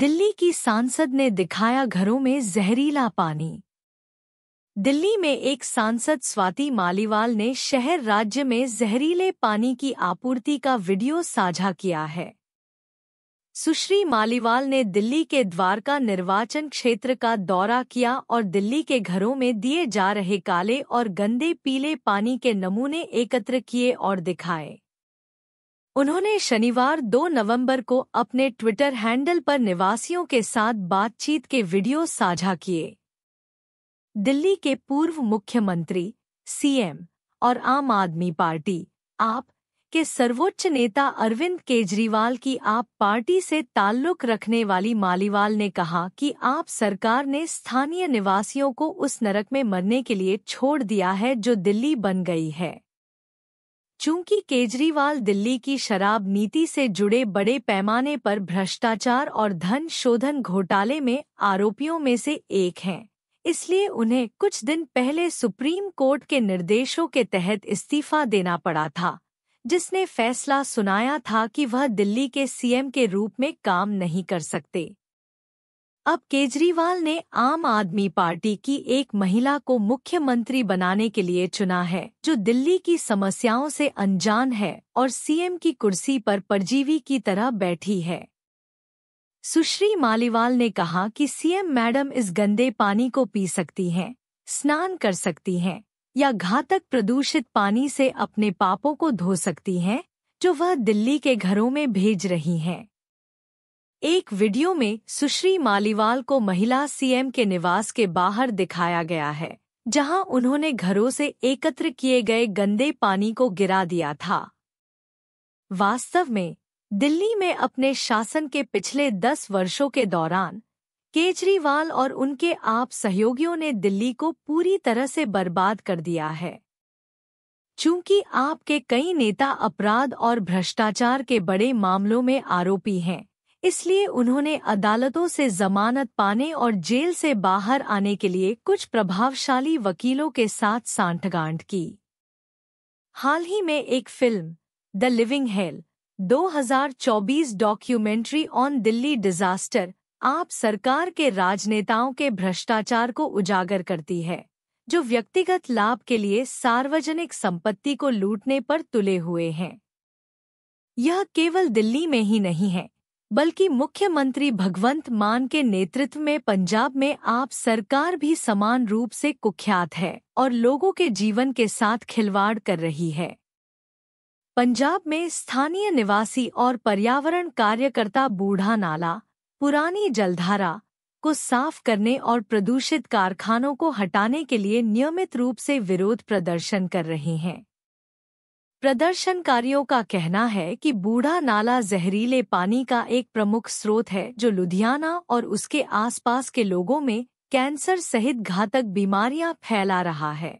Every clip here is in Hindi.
दिल्ली की सांसद ने दिखाया घरों में जहरीला पानी दिल्ली में एक सांसद स्वाति मालीवाल ने शहर राज्य में जहरीले पानी की आपूर्ति का वीडियो साझा किया है सुश्री मालीवाल ने दिल्ली के द्वारका निर्वाचन क्षेत्र का दौरा किया और दिल्ली के घरों में दिए जा रहे काले और गंदे पीले पानी के नमूने एकत्र किए और दिखाए उन्होंने शनिवार 2 नवंबर को अपने ट्विटर हैंडल पर निवासियों के साथ बातचीत के वीडियो साझा किए दिल्ली के पूर्व मुख्यमंत्री सीएम और आम आदमी पार्टी आप के सर्वोच्च नेता अरविंद केजरीवाल की आप पार्टी से ताल्लुक रखने वाली मालीवाल ने कहा कि आप सरकार ने स्थानीय निवासियों को उस नरक में मरने के लिए छोड़ दिया है जो दिल्ली बन गई है चूंकि केजरीवाल दिल्ली की शराब नीति से जुड़े बड़े पैमाने पर भ्रष्टाचार और धन शोधन घोटाले में आरोपियों में से एक हैं इसलिए उन्हें कुछ दिन पहले सुप्रीम कोर्ट के निर्देशों के तहत इस्तीफा देना पड़ा था जिसने फैसला सुनाया था कि वह दिल्ली के सीएम के रूप में काम नहीं कर सकते अब केजरीवाल ने आम आदमी पार्टी की एक महिला को मुख्यमंत्री बनाने के लिए चुना है जो दिल्ली की समस्याओं से अनजान है और सीएम की कुर्सी पर परजीवी की तरह बैठी है सुश्री मालीवाल ने कहा कि सीएम मैडम इस गंदे पानी को पी सकती हैं स्नान कर सकती हैं या घातक प्रदूषित पानी से अपने पापों को धो सकती हैं जो वह दिल्ली के घरों में भेज रही हैं एक वीडियो में सुश्री मालीवाल को महिला सीएम के निवास के बाहर दिखाया गया है जहां उन्होंने घरों से एकत्र किए गए गंदे पानी को गिरा दिया था वास्तव में दिल्ली में अपने शासन के पिछले दस वर्षों के दौरान केजरीवाल और उनके आप सहयोगियों ने दिल्ली को पूरी तरह से बर्बाद कर दिया है चूंकि आपके कई नेता अपराध और भ्रष्टाचार के बड़े मामलों में आरोपी हैं इसलिए उन्होंने अदालतों से जमानत पाने और जेल से बाहर आने के लिए कुछ प्रभावशाली वकीलों के साथ सांठगांठ की हाल ही में एक film the living hell 2024 documentary on Delhi disaster AAP सरकार के राजनेताओं के भ्रष्टाचार को उजागर करती है जो व्यक्तिगत लाभ के लिए सार्वजनिक संपत्ति को लूटने पर तुले हुए हैं यह केवल दिल्ली में ही नहीं है बल्कि मुख्यमंत्री भगवंत मान के नेतृत्व में पंजाब में आप सरकार भी समान रूप से कुख्यात है और लोगों के जीवन के साथ खिलवाड़ कर रही है पंजाब में स्थानीय निवासी और पर्यावरण कार्यकर्ता बूढ़ा नाला पुरानी जलधारा को साफ करने और प्रदूषित कारखानों को हटाने के लिए नियमित रूप से विरोध प्रदर्शन कर रहे हैं प्रदर्शनकारियों का कहना है कि बूढ़ा नाला जहरीले पानी का एक प्रमुख स्रोत है जो लुधियाना और उसके आसपास के लोगों में कैंसर सहित घातक बीमारियां फैला रहा है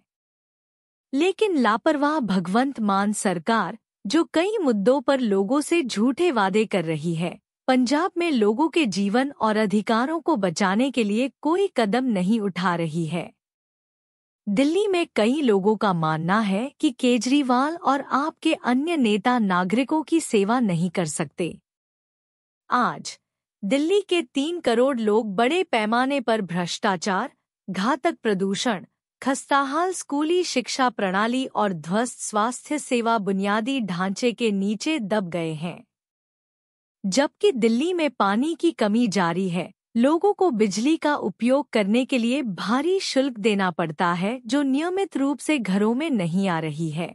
लेकिन लापरवाह भगवंत मान सरकार जो कई मुद्दों पर लोगों से झूठे वादे कर रही है पंजाब में लोगों के जीवन और अधिकारों को बचाने के लिए कोई कदम नहीं उठा रही है दिल्ली में कई लोगों का मानना है कि केजरीवाल और आपके अन्य नेता नागरिकों की सेवा नहीं कर सकते आज दिल्ली के तीन करोड़ लोग बड़े पैमाने पर भ्रष्टाचार घातक प्रदूषण खस्ताहाल स्कूली शिक्षा प्रणाली और ध्वस्त स्वास्थ्य सेवा बुनियादी ढांचे के नीचे दब गए हैं जबकि दिल्ली में पानी की कमी जारी है लोगों को बिजली का उपयोग करने के लिए भारी शुल्क देना पड़ता है जो नियमित रूप से घरों में नहीं आ रही है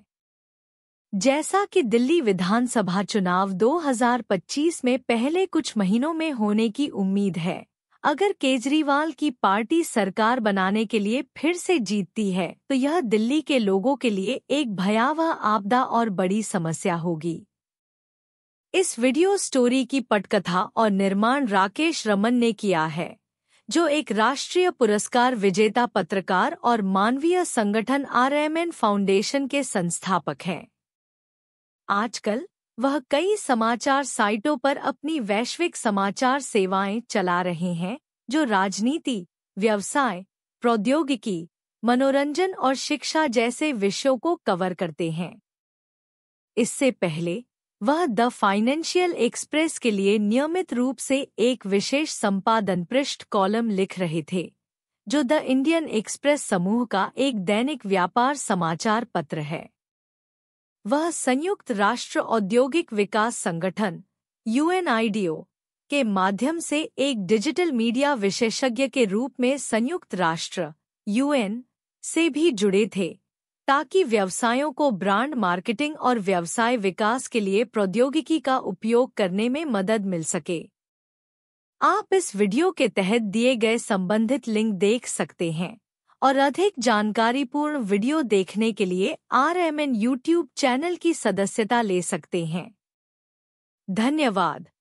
जैसा कि दिल्ली विधानसभा चुनाव 2025 में पहले कुछ महीनों में होने की उम्मीद है अगर केजरीवाल की पार्टी सरकार बनाने के लिए फिर से जीतती है तो यह दिल्ली के लोगों के लिए एक भयावह आपदा और बड़ी समस्या होगी इस वीडियो स्टोरी की पटकथा और निर्माण राकेश रमन ने किया है जो एक राष्ट्रीय पुरस्कार विजेता पत्रकार और मानवीय संगठन आरएमएन फाउंडेशन के संस्थापक हैं आजकल वह कई समाचार साइटों पर अपनी वैश्विक समाचार सेवाएं चला रहे हैं जो राजनीति व्यवसाय प्रौद्योगिकी मनोरंजन और शिक्षा जैसे विषयों को कवर करते हैं इससे पहले वह द फाइनेंशियल एक्सप्रेस के लिए नियमित रूप से एक विशेष संपादन पृष्ठ कॉलम लिख रहे थे जो द इंडियन एक्सप्रेस समूह का एक दैनिक व्यापार समाचार पत्र है वह संयुक्त राष्ट्र औद्योगिक विकास संगठन यूएनआईडीओ के माध्यम से एक डिजिटल मीडिया विशेषज्ञ के रूप में संयुक्त राष्ट्र यूएन से भी जुड़े थे ताकि व्यवसायों को ब्रांड मार्केटिंग और व्यवसाय विकास के लिए प्रौद्योगिकी का उपयोग करने में मदद मिल सके आप इस वीडियो के तहत दिए गए संबंधित लिंक देख सकते हैं और अधिक जानकारीपूर्ण वीडियो देखने के लिए R M N YouTube channel की सदस्यता ले सकते हैं धन्यवाद